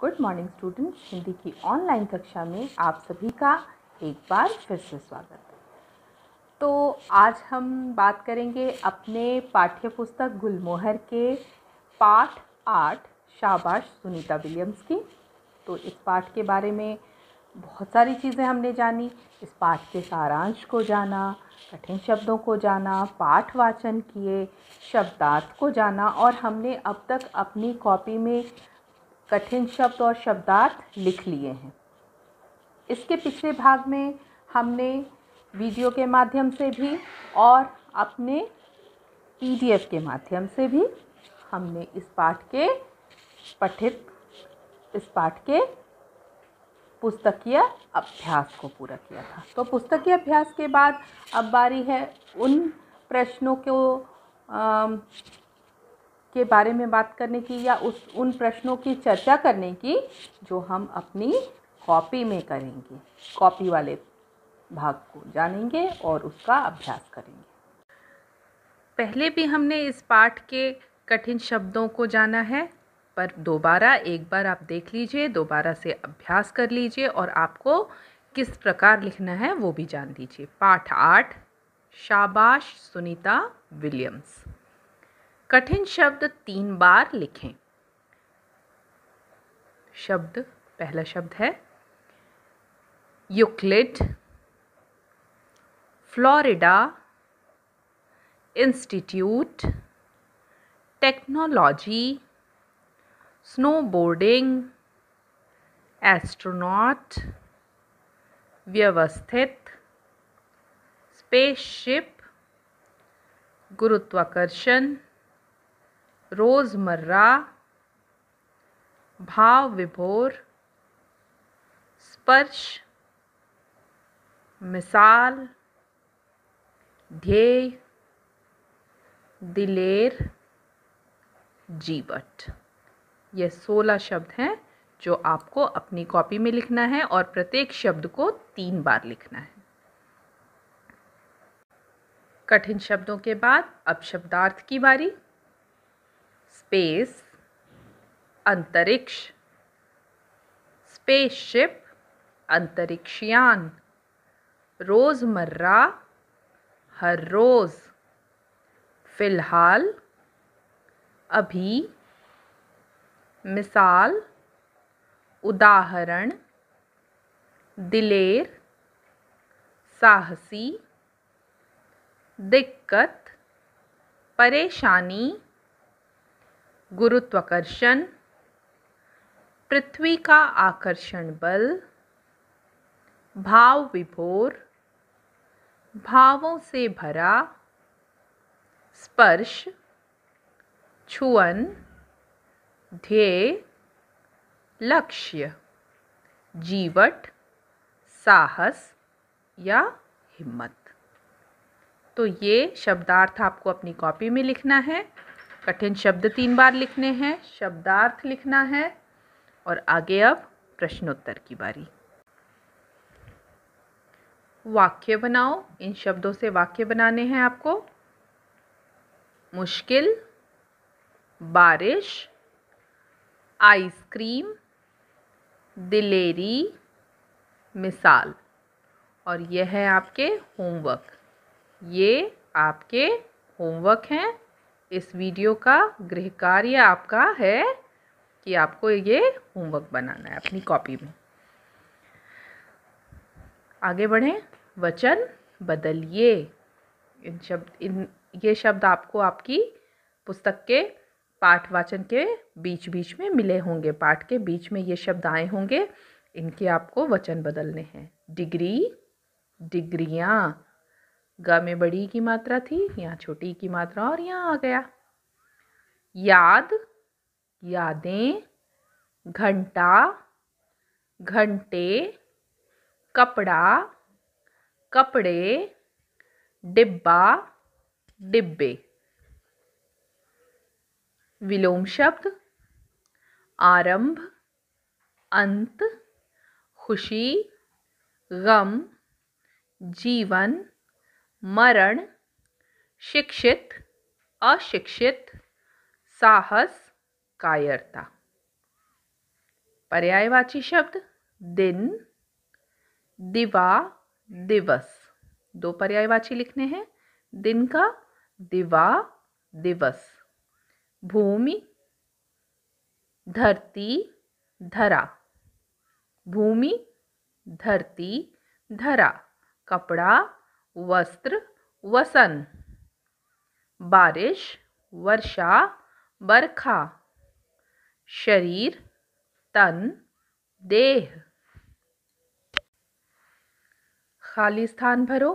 good morning student Hindi की online कक्षा में आप सभी का एक बार फिर से स्वागत है तो आज हम बात करेंगे अपने पाठ्य पुस्तक गुलमोहर के पाठ आठ शाबाश सुनीता विलियम्स की तो इस पाठ के बारे में बहुत सारी चीज़ें हमने जानी इस पाठ के सारांश को जाना कठिन शब्दों को जाना पाठ वाचन किए शब्दार्थ को जाना और हमने अब तक अपनी कॉपी में कठिन शब्द और शब्दार्थ लिख लिए हैं इसके पिछले भाग में हमने वीडियो के माध्यम से भी और अपने पीडीएफ के माध्यम से भी हमने इस पाठ के पठित इस पाठ के पुस्तकीय अभ्यास को पूरा किया था तो पुस्तकीय अभ्यास के बाद अब बारी है उन प्रश्नों को के बारे में बात करने की या उस उन प्रश्नों की चर्चा करने की जो हम अपनी कॉपी में करेंगे कॉपी वाले भाग को जानेंगे और उसका अभ्यास करेंगे पहले भी हमने इस पाठ के कठिन शब्दों को जाना है पर दोबारा एक बार आप देख लीजिए दोबारा से अभ्यास कर लीजिए और आपको किस प्रकार लिखना है वो भी जान लीजिए पाठ आठ शाबाश सुनीता विलियम्स कठिन शब्द तीन बार लिखें शब्द पहला शब्द है Euclid Florida institute technology snowboarding astronaut व्यवस्थित स्पेसशिप गुरुत्वाकर्षण रोज़मर्रा भाव विभोर स्पर्श मिसाल ध्येय दिलेर जीवट ये सोलह शब्द हैं जो आपको अपनी कॉपी में लिखना है और प्रत्येक शब्द को तीन बार लिखना है कठिन शब्दों के बाद अब शब्दार्थ की बारी स्पेस अंतरिक्ष स्पेसशिप अंतरिक्षयान रोज़मर्रा हर रोज़ फ़िलहाल अभी मिसाल उदाहरण दिलेर साहसी दिक्कत परेशानी गुरुत्वाकर्षण पृथ्वी का आकर्षण बल भाव विभोर भावों से भरा स्पर्श छुअन ध्येय लक्ष्य जीवट साहस या हिम्मत तो ये शब्दार्थ आपको अपनी कॉपी में लिखना है कठिन शब्द तीन बार लिखने हैं शब्दार्थ लिखना है और आगे अब प्रश्नोत्तर की बारी वाक्य बनाओ इन शब्दों से वाक्य बनाने हैं आपको मुश्किल बारिश आइसक्रीम दिलेरी मिसाल और यह है आपके होमवर्क ये आपके होमवर्क हैं इस वीडियो का गृह कार्य आपका है कि आपको ये होमवर्क बनाना है अपनी कॉपी में आगे बढ़ें वचन बदलिए इन शब्द इन ये शब्द आपको आपकी पुस्तक के पाठ वाचन के बीच बीच में मिले होंगे पाठ के बीच में ये शब्द आए होंगे इनके आपको वचन बदलने हैं डिग्री डिग्रियाँ ग में बड़ी की मात्रा थी यहाँ छोटी की मात्रा और यहाँ आ गया याद यादें घंटा घंटे कपड़ा कपड़े डिब्बा डिब्बे विलोम शब्द आरंभ अंत खुशी गम जीवन मरण शिक्षित अशिक्षित साहस कायरता पर्यायवाची शब्द दिन दिवा दिवस दो पर्यायवाची लिखने हैं दिन का दिवा दिवस भूमि धरती धरा भूमि धरती धरा कपड़ा वस्त्र वसन बारिश वर्षा बरखा शरीर तन देह खाली स्थान भरो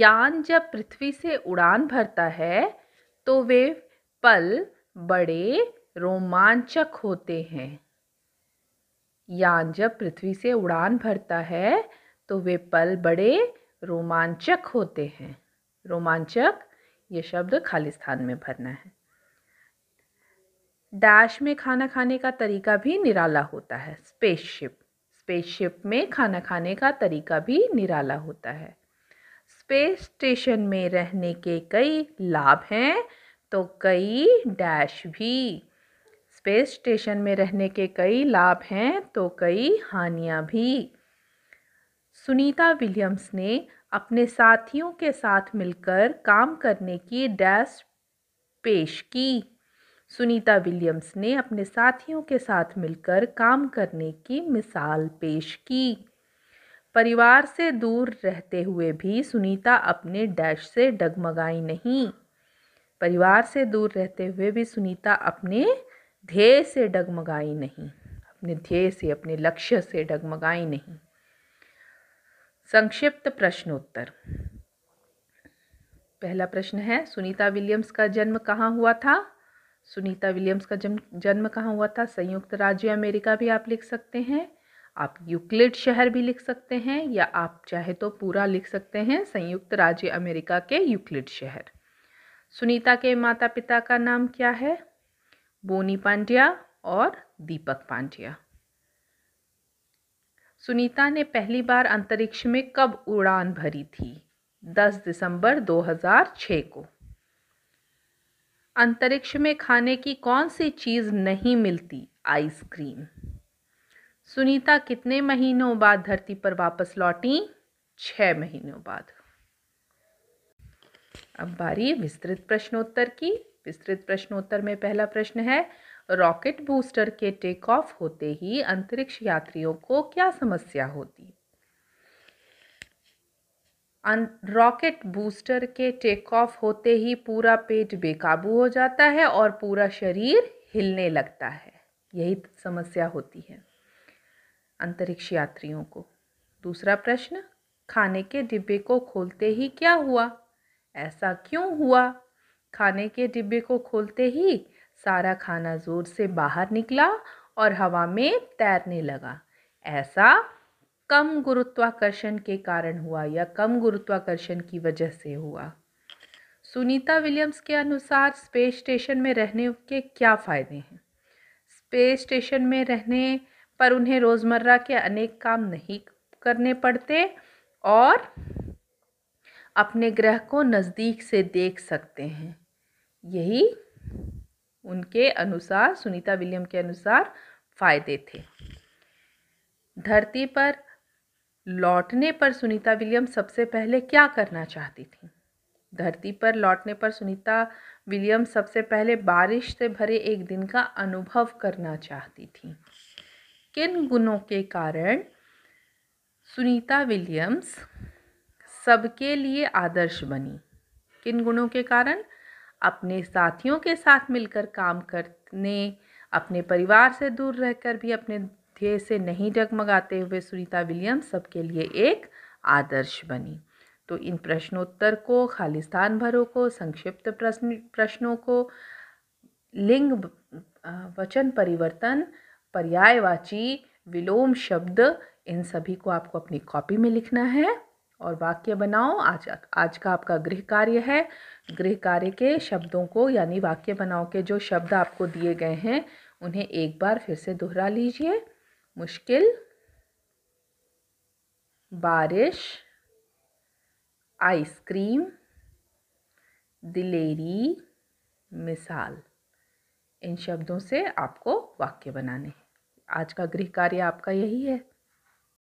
यान जब पृथ्वी से उड़ान भरता है तो वे पल बड़े रोमांचक होते हैं यान जब पृथ्वी से उड़ान भरता है तो वे पल बड़े रोमांचक होते हैं रोमांचक ये शब्द खाली स्थान में भरना है डैश में खाना खाने का तरीका भी निराला होता है स्पेसशिप स्पेसशिप में खाना खाने का तरीका भी निराला होता है स्पेस स्टेशन में रहने के कई लाभ हैं तो कई डैश भी स्पेस स्टेशन में रहने के कई लाभ हैं तो कई हानियाँ भी सुनीता विलियम्स ने अपने साथियों के साथ मिलकर काम करने की डैश पेश की सुनीता विलियम्स ने अपने साथियों के साथ मिलकर काम करने की मिसाल पेश की परिवार से दूर रहते हुए भी सुनीता अपने डैश से डगमगाई नहीं परिवार से दूर रहते हुए भी सुनीता अपने ध्येय से डगमगाई नहीं अपने ध्येय से अपने लक्ष्य से डगमगाई नहीं संक्षिप्त प्रश्नोत्तर पहला प्रश्न है सुनीता विलियम्स का जन्म कहाँ हुआ था सुनीता विलियम्स का जन्म जन्म कहाँ हुआ था संयुक्त राज्य अमेरिका भी आप लिख सकते हैं आप यूक्लिड शहर भी लिख सकते हैं या आप चाहे तो पूरा लिख सकते हैं संयुक्त राज्य अमेरिका के यूक्लिड शहर सुनीता के माता पिता का नाम क्या है बोनी पांड्या और दीपक पांड्या सुनीता ने पहली बार अंतरिक्ष में कब उड़ान भरी थी 10 दिसंबर 2006 को अंतरिक्ष में खाने की कौन सी चीज़ नहीं मिलती आइसक्रीम सुनीता कितने महीनों बाद धरती पर वापस लौटी छ महीनों बाद अब बारी विस्तृत प्रश्नोत्तर की विस्तृत प्रश्नोत्तर में पहला प्रश्न है रॉकेट बूस्टर के टेक ऑफ होते ही अंतरिक्ष यात्रियों को क्या समस्या होती अं, रॉकेट बूस्टर के टेक ऑफ होते ही पूरा पेट बेकाबू हो जाता है और पूरा शरीर हिलने लगता है यही समस्या होती है अंतरिक्ष यात्रियों को दूसरा प्रश्न खाने के डिब्बे को खोलते ही क्या हुआ ऐसा क्यों हुआ खाने के डिब्बे को खोलते ही सारा खाना ज़ोर से बाहर निकला और हवा में तैरने लगा ऐसा कम गुरुत्वाकर्षण के कारण हुआ या कम गुरुत्वाकर्षण की वजह से हुआ सुनीता विलियम्स के अनुसार स्पेस स्टेशन में रहने के क्या फ़ायदे हैं स्पेस स्टेशन में रहने पर उन्हें रोज़मर्रा के अनेक काम नहीं करने पड़ते और अपने ग्रह को नज़दीक से देख सकते हैं यही उनके अनुसार सुनीता विलियम के अनुसार फ़ायदे थे धरती पर लौटने पर सुनीता विलियम सबसे पहले क्या करना चाहती थी धरती पर लौटने पर सुनीता विलियम सबसे पहले बारिश से भरे एक दिन का अनुभव करना चाहती थी किन गुणों के कारण सुनीता विलियम्स सबके लिए आदर्श बनी किन गुणों के कारण अपने साथियों के साथ मिलकर काम करने अपने परिवार से दूर रहकर भी अपने ध्येय से नहीं डगमगाते हुए सुनीता विलियम्स सबके लिए एक आदर्श बनी तो इन प्रश्नोत्तर को खालिस्तान भरों को संक्षिप्त प्रश्न प्रश्नों को लिंग वचन परिवर्तन पर्यायवाची विलोम शब्द इन सभी को आपको अपनी कॉपी में लिखना है और वाक्य बनाओ आज आज का आपका गृह कार्य है गृह कार्य के शब्दों को यानी वाक्य बनाओ के जो शब्द आपको दिए गए हैं उन्हें एक बार फिर से दोहरा लीजिए मुश्किल बारिश आइसक्रीम दिलेरी मिसाल इन शब्दों से आपको वाक्य बनाने आज का गृह कार्य आपका यही है